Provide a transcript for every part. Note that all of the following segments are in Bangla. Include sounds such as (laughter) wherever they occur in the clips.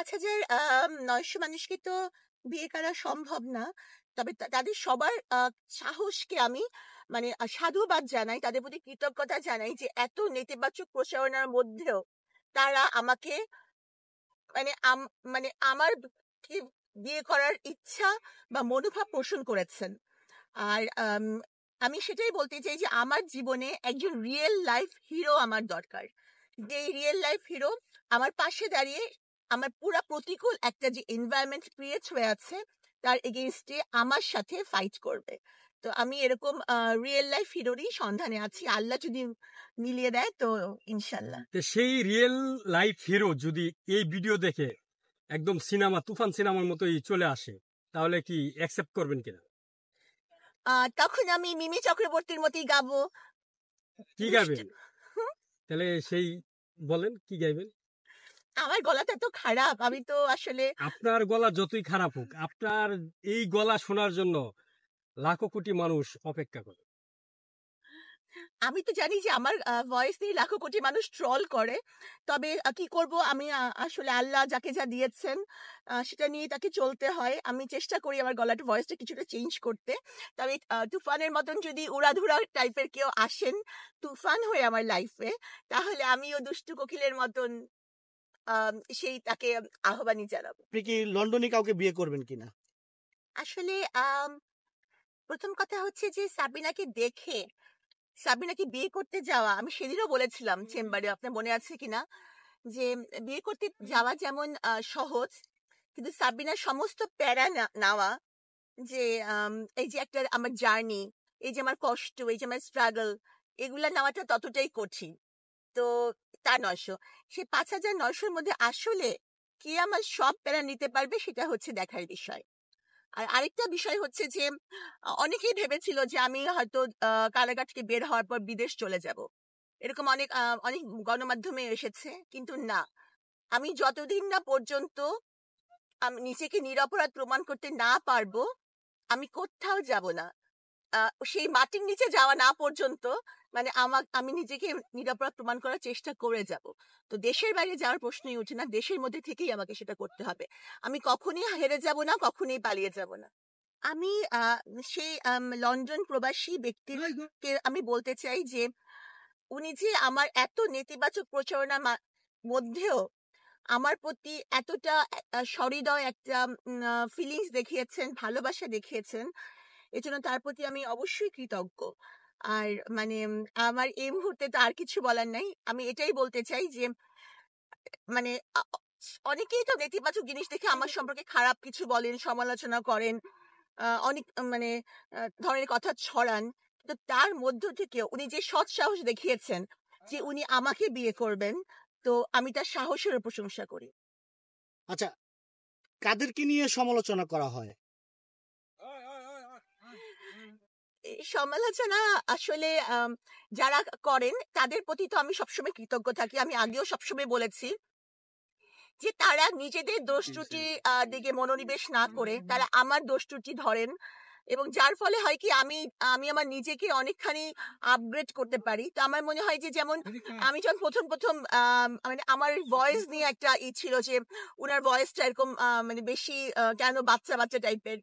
আচ্ছা নয়শো মানুষকে তো বিয়ে করা সম্ভব না তবে তাদের সবার সাহসকে আমি মানে সাধুবাদ জানাই তাদের প্রতি কৃতজ্ঞতা জানাই যে এত নেতিবাচক প্রচারণার মধ্যেও তারা আমাকে মানে মানে আমার বিয়ে করার ইচ্ছা বা মনোভাব পোষণ করেছেন আর আমি সেটাই বলতে চাই যে আমার জীবনে একজন রিয়েল লাইফ হিরো আমার দরকার যে রিয়েল লাইফ হিরো আমার পাশে দাঁড়িয়ে আমার পুরা প্রতিকূল একটা যে এনভায়রনমেন্ট ক্রিয়েট হয়ে আছে তার এগেনস্টে আমার সাথে ফাইট করবে তো আমি এরকম রিয়েল লাইফ হিরোরই সন্ধানে আছি আল্লাহ যদি মিলিয়ে দেয় তো ইনশাল্লাহ তো সেই রিয়েল লাইফ হিরো যদি এই ভিডিও দেখে একদম সিনেমা তুফান সিনেমার মতোই চলে আসে তাহলে কি অ্যাকসেপ্ট করবেন কিনা তখন আমি মিমি চক্রবর্তীর মতোই গাবো কি গাবেন তাহলে সেই বলেন কি গাইবেন আমার গলাটা তো খারাপ আমি তো আসলে আপনার গলা যতই খারাপ হোক আপনার এই গলা শোনার জন্য লাখো কোটি মানুষ অপেক্ষা করে আমি তো জানি যে আমার ভয়েস নিয়ে লাখো কোটি মানুষ ট্রল করে তবে কি করব আমি আসলে আল্লাহ যাকে যা দিয়েছেন সেটা নিয়ে তাকে চলতে হয় আমি চেষ্টা করি আমার গলাটা ভয়েসটা কিছুটা চেঞ্জ করতে তবে তুফানের মতন যদি উড়াধুরা টাইপের কেউ আসেন তুফান হয়ে আমার লাইফে তাহলে আমিও দুষ্টু কোকিলের মতন সেই তাকে আহ্বানই জানাবো আপনি কি লন্ডনে কাউকে বিয়ে করবেন কিনা আসলে প্রথম কথা হচ্ছে যে সাবিনাকে দেখে সাবিনাকে বিয়ে করতে যাওয়া আমি সেদিনও বলেছিলাম চেম্বারে আপনার মনে আছে কিনা যে বিয়ে করতে যাওয়া যেমন সহজ কিন্তু সাবিনার সমস্ত প্যারা নেওয়া যে এই যে একটা আমার জার্নি এই যে আমার কষ্ট এই যে আমার স্ট্রাগল এগুলা নেওয়াটা ততটাই কঠিন তো তা নয়শো সে পাঁচ হাজার নয়শোর মধ্যে আসলে কে আমার সব প্যারা নিতে পারবে সেটা হচ্ছে দেখার বিষয় আর আরেকটা বিষয় হচ্ছে যে অনেকেই ভেবেছিল যে আমি হয়তো কারাগার থেকে বের হওয়ার পর বিদেশ চলে যাব এরকম অনেক অনেক গণমাধ্যমে এসেছে কিন্তু না আমি যতদিন না পর্যন্ত আমি নিজেকে নিরপরাধ প্রমাণ করতে না পারবো আমি কোথাও যাব না সেই মাটির নিচে যাওয়া না পর্যন্ত মানে আমার আমি নিজেকে নিরাপদ প্রমাণ করার চেষ্টা করে যাব তো দেশের বাইরে যাওয়ার প্রশ্নই উঠে না দেশের মধ্যে থেকেই আমাকে সেটা করতে হবে আমি কখনই হেরে যাব না কখনই পালিয়ে যাব না আমি সেই লন্ডন প্রবাসী ব্যক্তিকে আমি বলতে চাই যে উনি যে আমার এত নেতিবাচক প্রচারণার মধ্যেও আমার প্রতি এতটা সহৃদয় একটা ফিলিংস দেখিয়েছেন ভালোবাসা দেখিয়েছেন এজন্য তার প্রতি আমি অবশ্যই কৃতজ্ঞ আর মানে আমার এই মুহূর্তে তো আর কিছু বলার নাই আমি এটাই বলতে চাই যে মানে অনেকেই তো নেতিবাচক জিনিস দেখে আমার সম্পর্কে খারাপ কিছু বলেন সমালোচনা করেন অনেক মানে ধরনের কথা ছড়ান কিন্তু তার মধ্য থেকে উনি যে সৎ সাহস দেখিয়েছেন যে উনি আমাকে বিয়ে করবেন তো আমি তার সাহসের প্রশংসা করি আচ্ছা কাদেরকে নিয়ে সমালোচনা করা হয় সমালোচনা আসলে যারা করেন তাদের প্রতি তো আমি সবসময় কৃতজ্ঞ থাকি আমি আগেও সবসময় বলেছি যে তারা নিজেদের দোষ ত্রুটি দিকে মনোনিবেশ না করে তারা আমার দোষ ত্রুটি ধরেন এবং যার ফলে হয় কি আমি আমি আমার নিজেকে অনেকখানি আপগ্রেড করতে পারি তো আমার মনে হয় যে যেমন আমি যখন প্রথম প্রথম মানে আমার ভয়েস (laughs) নিয়ে একটা ই ছিল যে ওনার ভয়েসটা এরকম মানে বেশি কেন বাচ্চা বাচ্চা টাইপের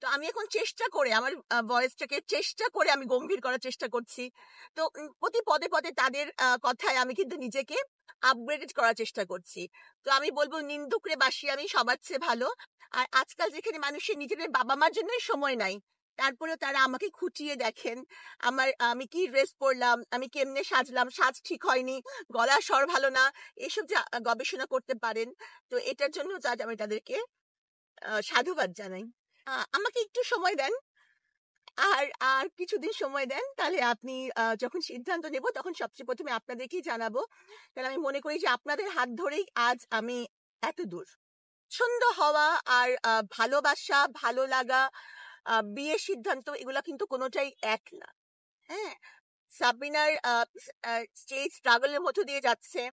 তো আমি এখন চেষ্টা করে আমার ভয়েসটাকে চেষ্টা করে আমি গম্ভীর করার চেষ্টা করছি তো প্রতি পদে পদে তাদের কথায় আমি কিন্তু নিজেকে আপগ্রেডেড করার চেষ্টা করছি তো আমি বলবো নিন্দুকরে বাসি আমি সবার চেয়ে ভালো আর আজকাল যেখানে মানুষের নিজেদের বাবা মার জন্যই সময় নাই তারপরেও তারা আমাকে খুঁটিয়ে দেখেন আমার আমি কি ড্রেস পরলাম আমি কেমনে সাজলাম সাজ ঠিক হয়নি গলা স্বর ভালো না এসব যা গবেষণা করতে পারেন তো এটার জন্য যা আমি তাদেরকে সাধুবাদ জানাই আমাকে একটু সময় দেন আর আর কিছুদিন সময় দেন তাহলে আপনি যখন সিদ্ধান্ত নেব তখন সবচেয়ে প্রথমে আপনাদেরকেই জানাবো কারণ আমি মনে করি যে আপনাদের হাত ধরেই আজ আমি এত দূর ছন্দ হওয়া আর ভালোবাসা ভালো লাগা বিয়ের সিদ্ধান্ত এগুলো কিন্তু কোনোটাই এক না হ্যাঁ সাবিনার স্টেজ স্ট্রাগলের মধ্য দিয়ে যাচ্ছে